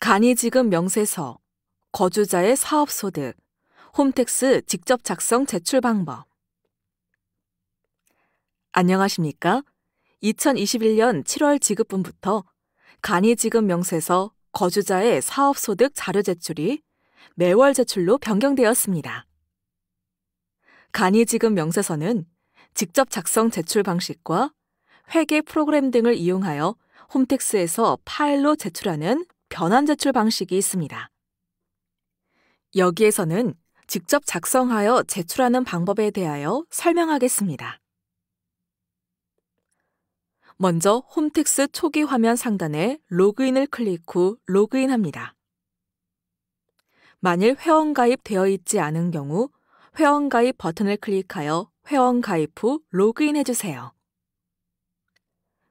간이지급 명세서, 거주자의 사업소득, 홈택스 직접 작성 제출 방법. 안녕하십니까? 2021년 7월 지급분부터 간이지급 명세서, 거주자의 사업소득 자료 제출이 매월 제출로 변경되었습니다. 간이지급 명세서는 직접 작성 제출 방식과 회계 프로그램 등을 이용하여 홈택스에서 파일로 제출하는 변환 제출 방식이 있습니다. 여기에서는 직접 작성하여 제출하는 방법에 대하여 설명하겠습니다. 먼저 홈택스 초기 화면 상단에 로그인을 클릭 후 로그인합니다. 만일 회원가입 되어 있지 않은 경우 회원가입 버튼을 클릭하여 회원가입 후 로그인해주세요.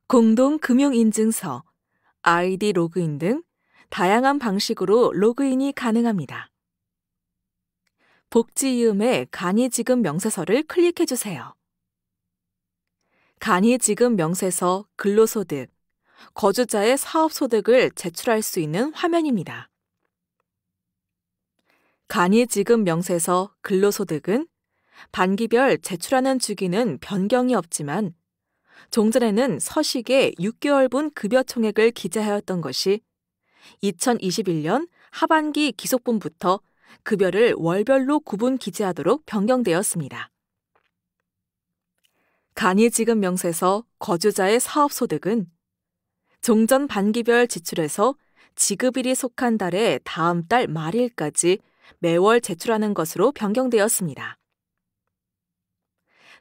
공동금융인증서, 아이디 로그인 등 다양한 방식으로 로그인이 가능합니다. 복지 이음에 간이 지금 명세서를 클릭해 주세요. 간이 지금 명세서 근로소득, 거주자의 사업소득을 제출할 수 있는 화면입니다. 간이 지금 명세서 근로소득은 반기별 제출하는 주기는 변경이 없지만 종전에는 서식에 6개월분 급여 총액을 기재하였던 것이 2021년 하반기 기속분부터 급여를 월별로 구분 기재하도록 변경되었습니다. 간이지급 명세서 거주자의 사업소득은 종전 반기별 지출에서 지급일이 속한 달의 다음 달 말일까지 매월 제출하는 것으로 변경되었습니다.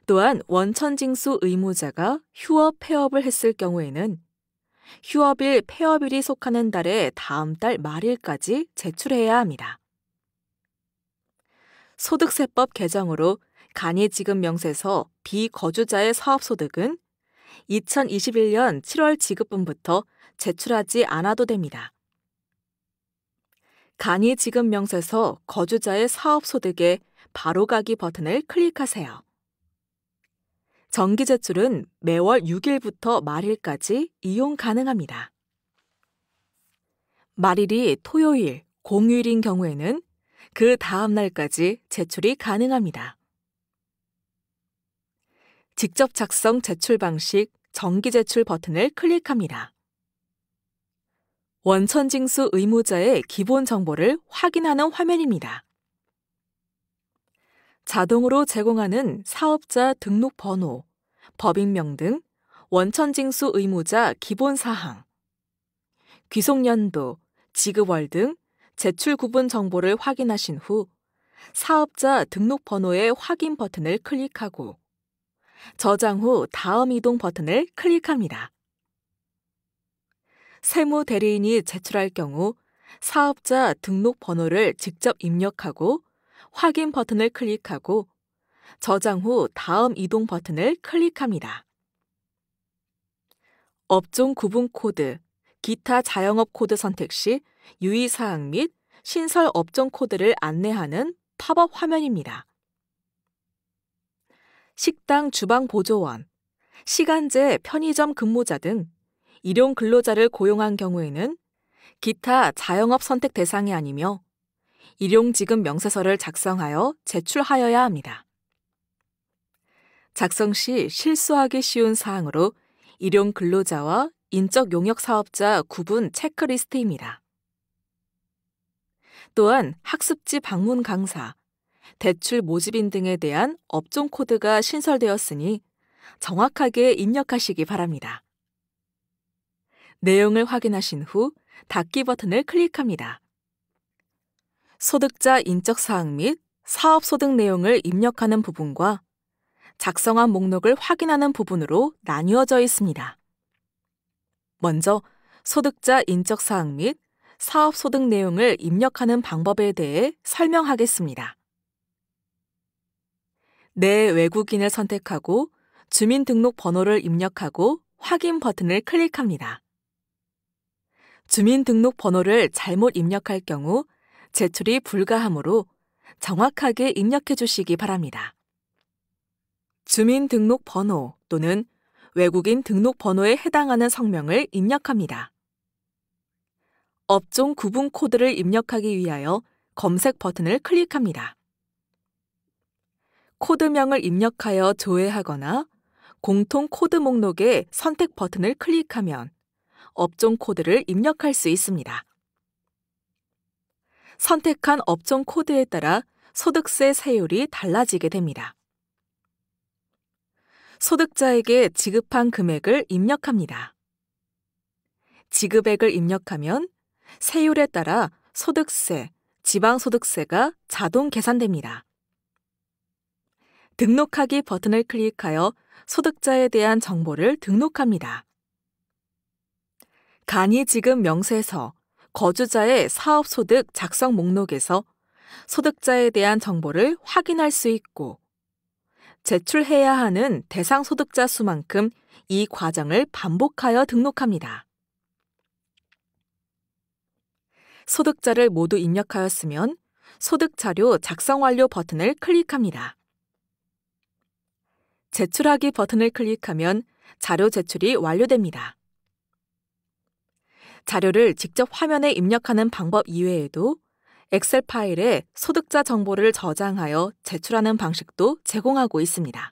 또한 원천징수 의무자가 휴업 폐업을 했을 경우에는 휴업일, 폐업일이 속하는 달의 다음 달 말일까지 제출해야 합니다. 소득세법 개정으로 간이 지급 명세서 비거주자의 사업소득은 2021년 7월 지급분부터 제출하지 않아도 됩니다. 간이 지급 명세서 거주자의 사업소득에 바로가기 버튼을 클릭하세요. 정기 제출은 매월 6일부터 말일까지 이용 가능합니다. 말일이 토요일, 공휴일인 경우에는 그 다음 날까지 제출이 가능합니다. 직접 작성 제출 방식 정기 제출 버튼을 클릭합니다. 원천징수 의무자의 기본 정보를 확인하는 화면입니다. 자동으로 제공하는 사업자 등록 번호, 법인명 등 원천징수 의무자 기본 사항, 귀속 연도, 지급월 등 제출 구분 정보를 확인하신 후 사업자 등록 번호의 확인 버튼을 클릭하고 저장 후 다음 이동 버튼을 클릭합니다. 세무 대리인이 제출할 경우 사업자 등록 번호를 직접 입력하고 확인 버튼을 클릭하고 저장 후 다음 이동 버튼을 클릭합니다. 업종 구분 코드, 기타 자영업 코드 선택 시 유의사항 및 신설 업종 코드를 안내하는 팝업 화면입니다. 식당 주방 보조원, 시간제 편의점 근무자 등 일용 근로자를 고용한 경우에는 기타 자영업 선택 대상이 아니며 일용지급 명세서를 작성하여 제출하여야 합니다. 작성 시 실수하기 쉬운 사항으로 일용 근로자와 인적 용역 사업자 구분 체크리스트입니다. 또한 학습지 방문 강사, 대출 모집인 등에 대한 업종 코드가 신설되었으니 정확하게 입력하시기 바랍니다. 내용을 확인하신 후 닫기 버튼을 클릭합니다. 소득자 인적 사항 및 사업 소득 내용을 입력하는 부분과 작성한 목록을 확인하는 부분으로 나뉘어져 있습니다. 먼저 소득자 인적 사항 및 사업 소득 내용을 입력하는 방법에 대해 설명하겠습니다. 내 외국인을 선택하고 주민등록 번호를 입력하고 확인 버튼을 클릭합니다. 주민등록 번호를 잘못 입력할 경우 제출이 불가하므로 정확하게 입력해 주시기 바랍니다. 주민등록 번호 또는 외국인 등록 번호에 해당하는 성명을 입력합니다. 업종 구분 코드를 입력하기 위하여 검색 버튼을 클릭합니다. 코드명을 입력하여 조회하거나 공통 코드 목록의 선택 버튼을 클릭하면 업종 코드를 입력할 수 있습니다. 선택한 업종 코드에 따라 소득세 세율이 달라지게 됩니다. 소득자에게 지급한 금액을 입력합니다. 지급액을 입력하면 세율에 따라 소득세, 지방소득세가 자동 계산됩니다. 등록하기 버튼을 클릭하여 소득자에 대한 정보를 등록합니다. 간이지급 명세서, 거주자의 사업소득 작성 목록에서 소득자에 대한 정보를 확인할 수 있고 제출해야 하는 대상 소득자 수만큼 이 과정을 반복하여 등록합니다. 소득자를 모두 입력하였으면 소득 자료 작성 완료 버튼을 클릭합니다. 제출하기 버튼을 클릭하면 자료 제출이 완료됩니다. 자료를 직접 화면에 입력하는 방법 이외에도 엑셀 파일에 소득자 정보를 저장하여 제출하는 방식도 제공하고 있습니다.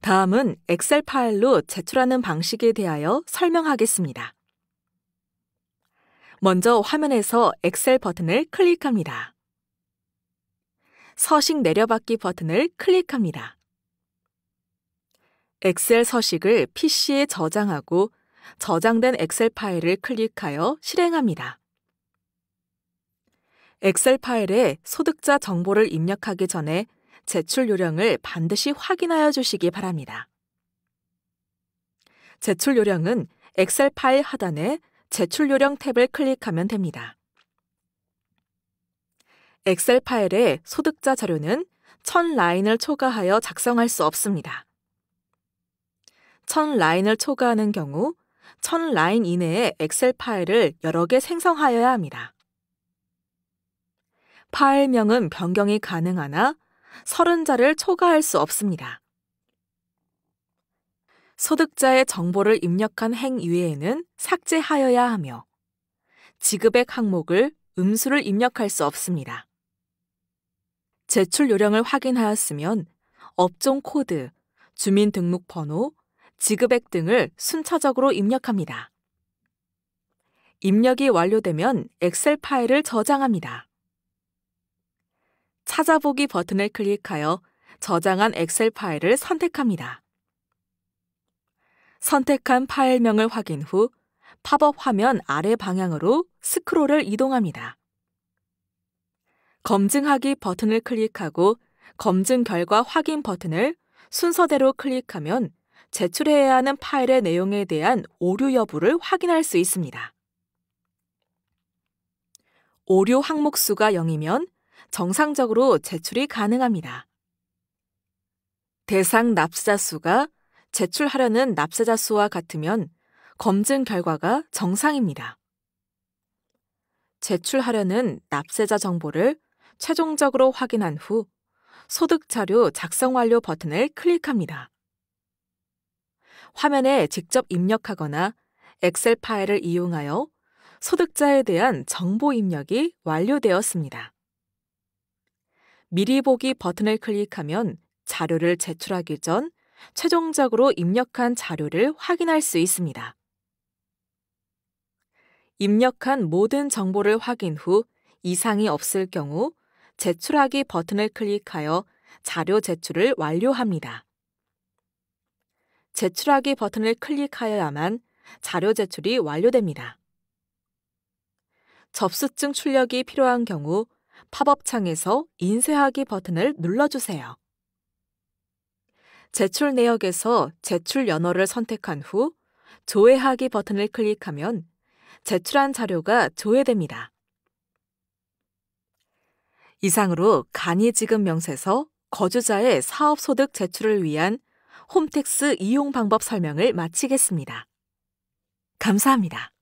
다음은 엑셀 파일로 제출하는 방식에 대하여 설명하겠습니다. 먼저 화면에서 엑셀 버튼을 클릭합니다. 서식 내려받기 버튼을 클릭합니다. 엑셀 서식을 PC에 저장하고 저장된 엑셀 파일을 클릭하여 실행합니다. 엑셀 파일에 소득자 정보를 입력하기 전에 제출 요령을 반드시 확인하여 주시기 바랍니다. 제출 요령은 엑셀 파일 하단에 제출 요령 탭을 클릭하면 됩니다. 엑셀 파일에 소득자 자료는 1000라인을 초과하여 작성할 수 없습니다. 1000라인을 초과하는 경우 1000 라인 이내의 엑셀 파일을 여러 개 생성하여야 합니다. 파일명은 변경이 가능하나 30자를 초과할 수 없습니다. 소득자의 정보를 입력한 행 이외에는 삭제하여야 하며 지급액 항목을 음수를 입력할 수 없습니다. 제출 요령을 확인하였으면 업종 코드, 주민등록번호, 지급액 등을 순차적으로 입력합니다. 입력이 완료되면 엑셀 파일을 저장합니다. 찾아보기 버튼을 클릭하여 저장한 엑셀 파일을 선택합니다. 선택한 파일명을 확인 후 팝업 화면 아래 방향으로 스크롤을 이동합니다. 검증하기 버튼을 클릭하고 검증 결과 확인 버튼을 순서대로 클릭하면 제출해야 하는 파일의 내용에 대한 오류 여부를 확인할 수 있습니다. 오류 항목 수가 0이면 정상적으로 제출이 가능합니다. 대상 납세자 수가 제출하려는 납세자 수와 같으면 검증 결과가 정상입니다. 제출하려는 납세자 정보를 최종적으로 확인한 후 소득 자료 작성 완료 버튼을 클릭합니다. 화면에 직접 입력하거나 엑셀 파일을 이용하여 소득자에 대한 정보 입력이 완료되었습니다. 미리 보기 버튼을 클릭하면 자료를 제출하기 전 최종적으로 입력한 자료를 확인할 수 있습니다. 입력한 모든 정보를 확인 후 이상이 없을 경우 제출하기 버튼을 클릭하여 자료 제출을 완료합니다. 제출하기 버튼을 클릭하여야만 자료 제출이 완료됩니다. 접수증 출력이 필요한 경우 팝업 창에서 인쇄하기 버튼을 눌러주세요. 제출 내역에서 제출 연호를 선택한 후 조회하기 버튼을 클릭하면 제출한 자료가 조회됩니다. 이상으로 간이지급 명세서 거주자의 사업소득 제출을 위한 홈택스 이용 방법 설명을 마치겠습니다. 감사합니다.